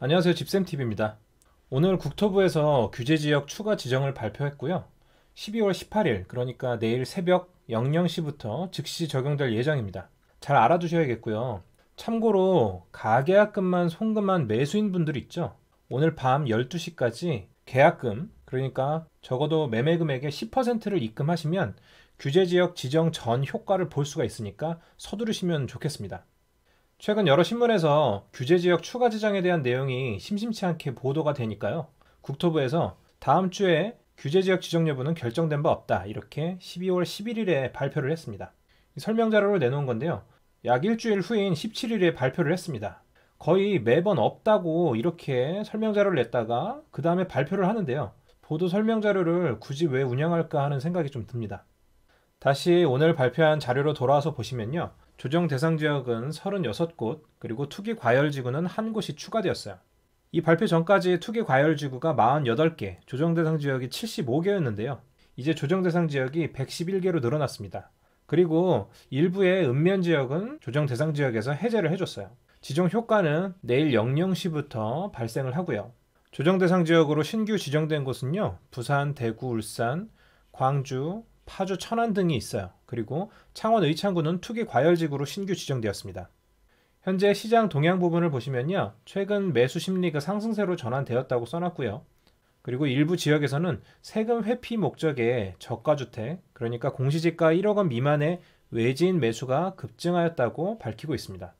안녕하세요. 집쌤TV입니다. 오늘 국토부에서 규제지역 추가 지정을 발표했고요. 12월 18일, 그러니까 내일 새벽 00시부터 즉시 적용될 예정입니다. 잘 알아두셔야겠고요. 참고로 가계약금만 송금한 매수인 분들 있죠? 오늘 밤 12시까지 계약금, 그러니까 적어도 매매금액의 10%를 입금하시면 규제지역 지정 전 효과를 볼 수가 있으니까 서두르시면 좋겠습니다. 최근 여러 신문에서 규제 지역 추가 지정에 대한 내용이 심심치 않게 보도가 되니까요. 국토부에서 다음 주에 규제 지역 지정 여부는 결정된 바 없다. 이렇게 12월 11일에 발표를 했습니다. 설명 자료를 내놓은 건데요. 약 일주일 후인 17일에 발표를 했습니다. 거의 매번 없다고 이렇게 설명 자료를 냈다가 그 다음에 발표를 하는데요. 보도 설명 자료를 굳이 왜 운영할까 하는 생각이 좀 듭니다. 다시 오늘 발표한 자료로 돌아와서 보시면요. 조정 대상 지역은 36곳, 그리고 투기 과열 지구는 한 곳이 추가되었어요. 이 발표 전까지 투기 과열 지구가 48개, 조정 대상 지역이 75개였는데요. 이제 조정 대상 지역이 111개로 늘어났습니다. 그리고 일부의 읍면 지역은 조정 대상 지역에서 해제를 해줬어요. 지정 효과는 내일 00시부터 발생을 하고요. 조정 대상 지역으로 신규 지정된 곳은요, 부산, 대구, 울산, 광주, 파주, 천안 등이 있어요. 그리고 창원 의창구는 투기 과열지구로 신규 지정되었습니다. 현재 시장 동향 부분을 보시면요. 최근 매수 심리가 상승세로 전환되었다고 써놨고요. 그리고 일부 지역에서는 세금 회피 목적의 저가주택, 그러니까 공시지가 1억 원 미만의 외지인 매수가 급증하였다고 밝히고 있습니다.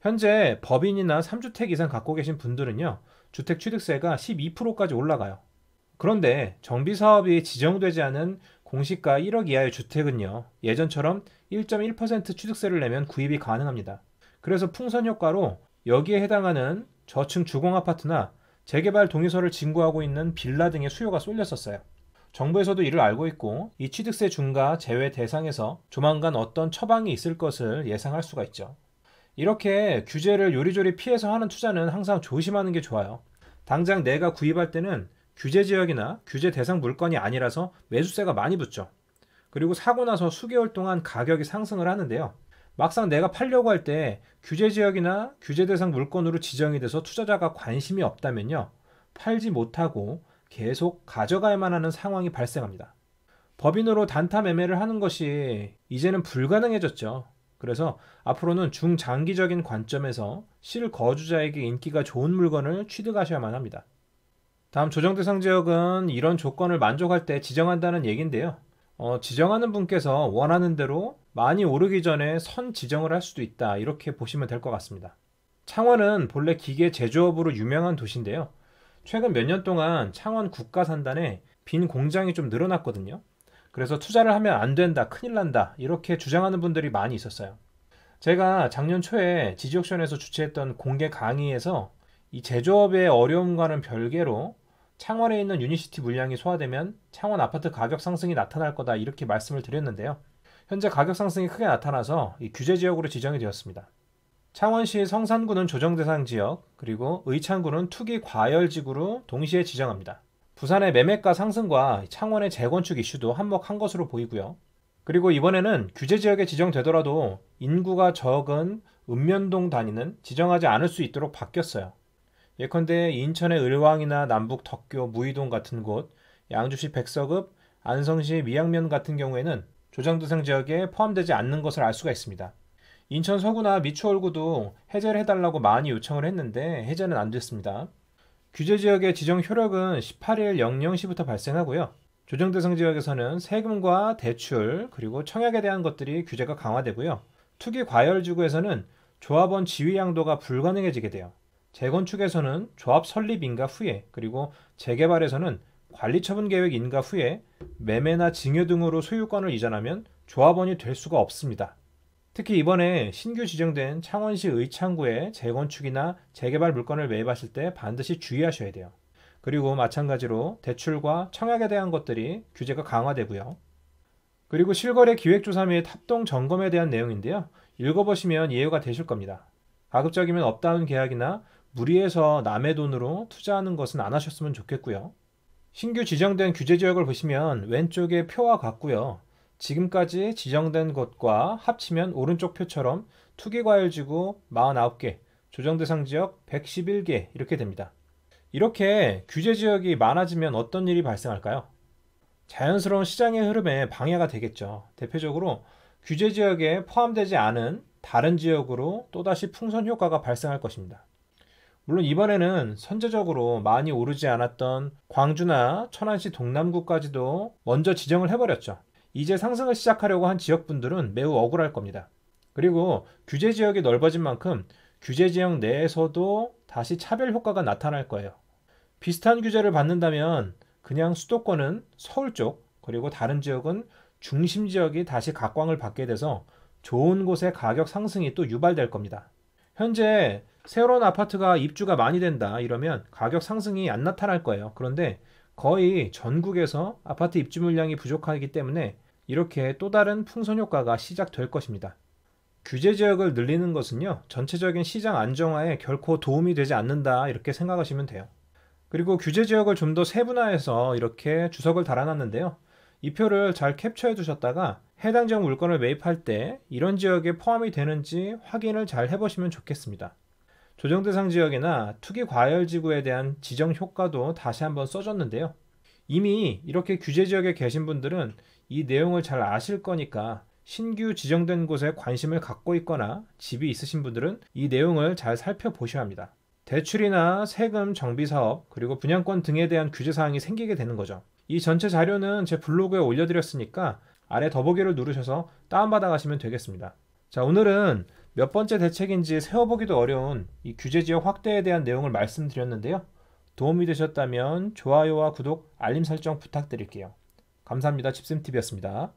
현재 법인이나 3주택 이상 갖고 계신 분들은요. 주택 취득세가 12%까지 올라가요. 그런데 정비사업이 지정되지 않은 공시가 1억 이하의 주택은요, 예전처럼 1.1% 취득세를 내면 구입이 가능합니다. 그래서 풍선 효과로 여기에 해당하는 저층 주공 아파트나 재개발 동의서를 진구하고 있는 빌라 등의 수요가 쏠렸었어요. 정부에서도 이를 알고 있고 이 취득세 중과 제외 대상에서 조만간 어떤 처방이 있을 것을 예상할 수가 있죠. 이렇게 규제를 요리조리 피해서 하는 투자는 항상 조심하는 게 좋아요. 당장 내가 구입할 때는 규제 지역이나 규제 대상 물건이 아니라서 매수세가 많이 붙죠. 그리고 사고 나서 수개월 동안 가격이 상승을 하는데요. 막상 내가 팔려고 할 때 규제 지역이나 규제 대상 물건으로 지정이 돼서 투자자가 관심이 없다면요. 팔지 못하고 계속 가져가야만 하는 상황이 발생합니다. 법인으로 단타 매매를 하는 것이 이제는 불가능해졌죠. 그래서 앞으로는 중장기적인 관점에서 실거주자에게 인기가 좋은 물건을 취득하셔야만 합니다. 다음 조정 대상 지역은 이런 조건을 만족할 때 지정한다는 얘긴데요. 어, 지정하는 분께서 원하는 대로 많이 오르기 전에 선 지정을 할 수도 있다 이렇게 보시면 될 것 같습니다. 창원은 본래 기계 제조업으로 유명한 도시인데요. 최근 몇 년 동안 창원 국가산단에 빈 공장이 좀 늘어났거든요. 그래서 투자를 하면 안 된다, 큰일 난다 이렇게 주장하는 분들이 많이 있었어요. 제가 작년 초에 지지옥션에서 주최했던 공개 강의에서 이 제조업의 어려움과는 별개로 창원에 있는 유니시티 물량이 소화되면 창원 아파트 가격 상승이 나타날 거다 이렇게 말씀을 드렸는데요. 현재 가격 상승이 크게 나타나서 규제 지역으로 지정이 되었습니다. 창원시 성산구는 조정 대상 지역, 그리고 의창구는 투기 과열 지구로 동시에 지정합니다. 부산의 매매가 상승과 창원의 재건축 이슈도 한몫한 것으로 보이고요. 그리고 이번에는 규제 지역에 지정되더라도 인구가 적은 읍면동 단위는 지정하지 않을 수 있도록 바뀌었어요. 예컨대 인천의 을왕이나 남북 덕교, 무이동 같은 곳, 양주시 백서읍, 안성시 미양면 같은 경우에는 조정도상 지역에 포함되지 않는 것을 알 수가 있습니다. 인천 서구나 미추홀구도 해제를 해달라고 많이 요청을 했는데 해제는 안 됐습니다. 규제 지역의 지정 효력은 18일 00시부터 발생하고요. 조정 대상 지역에서는 세금과 대출 그리고 청약에 대한 것들이 규제가 강화되고요. 투기 과열 지구에서는 조합원 지위 양도가 불가능해지게 돼요. 재건축에서는 조합 설립 인가 후에 그리고 재개발에서는 관리처분 계획 인가 후에 매매나 증여 등으로 소유권을 이전하면 조합원이 될 수가 없습니다. 특히 이번에 신규 지정된 창원시 의창구에 재건축이나 재개발 물건을 매입하실 때 반드시 주의하셔야 돼요. 그리고 마찬가지로 대출과 청약에 대한 것들이 규제가 강화되고요. 그리고 실거래 기획조사 및 합동 점검에 대한 내용인데요. 읽어보시면 이해가 되실 겁니다. 가급적이면 업다운 계약이나 무리해서 남의 돈으로 투자하는 것은 안 하셨으면 좋겠고요. 신규 지정된 규제 지역을 보시면 왼쪽에 표와 같고요. 지금까지 지정된 것과 합치면 오른쪽 표처럼 투기과열지구 49개, 조정대상 지역 111개 이렇게 됩니다. 이렇게 규제 지역이 많아지면 어떤 일이 발생할까요? 자연스러운 시장의 흐름에 방해가 되겠죠. 대표적으로 규제 지역에 포함되지 않은 다른 지역으로 또다시 풍선 효과가 발생할 것입니다. 물론 이번에는 선제적으로 많이 오르지 않았던 광주나 천안시 동남구까지도 먼저 지정을 해버렸죠. 이제 상승을 시작하려고 한 지역분들은 매우 억울할 겁니다. 그리고 규제 지역이 넓어진 만큼 규제 지역 내에서도 다시 차별 효과가 나타날 거예요. 비슷한 규제를 받는다면 그냥 수도권은 서울 쪽 그리고 다른 지역은 중심 지역이 다시 각광을 받게 돼서 좋은 곳의 가격 상승이 또 유발될 겁니다. 현재 새로운 아파트가 입주가 많이 된다 이러면 가격 상승이 안 나타날 거예요. 그런데 거의 전국에서 아파트 입주 물량이 부족하기 때문에 이렇게 또 다른 풍선 효과가 시작될 것입니다. 규제 지역을 늘리는 것은요, 전체적인 시장 안정화에 결코 도움이 되지 않는다, 이렇게 생각하시면 돼요. 그리고 규제 지역을 좀 더 세분화해서 이렇게 주석을 달아놨는데요. 이 표를 잘 캡처해 두셨다가 해당 지역 물건을 매입할 때 이런 지역에 포함이 되는지 확인을 잘 해보시면 좋겠습니다. 조정 대상 지역이나 투기 과열 지구에 대한 지정 효과도 다시 한번 써줬는데요. 이미 이렇게 규제 지역에 계신 분들은 이 내용을 잘 아실 거니까 신규 지정된 곳에 관심을 갖고 있거나 집이 있으신 분들은 이 내용을 잘 살펴보셔야 합니다. 대출이나 세금 정비 사업 그리고 분양권 등에 대한 규제 사항이 생기게 되는 거죠. 이 전체 자료는 제 블로그에 올려드렸으니까 아래 더보기를 누르셔서 다운받아 가시면 되겠습니다. 자, 오늘은 몇 번째 대책인지 세워보기도 어려운 이 규제 지역 확대에 대한 내용을 말씀드렸는데요. 도움이 되셨다면 좋아요와 구독, 알림 설정 부탁드릴게요. 감사합니다. 집쌤TV였습니다.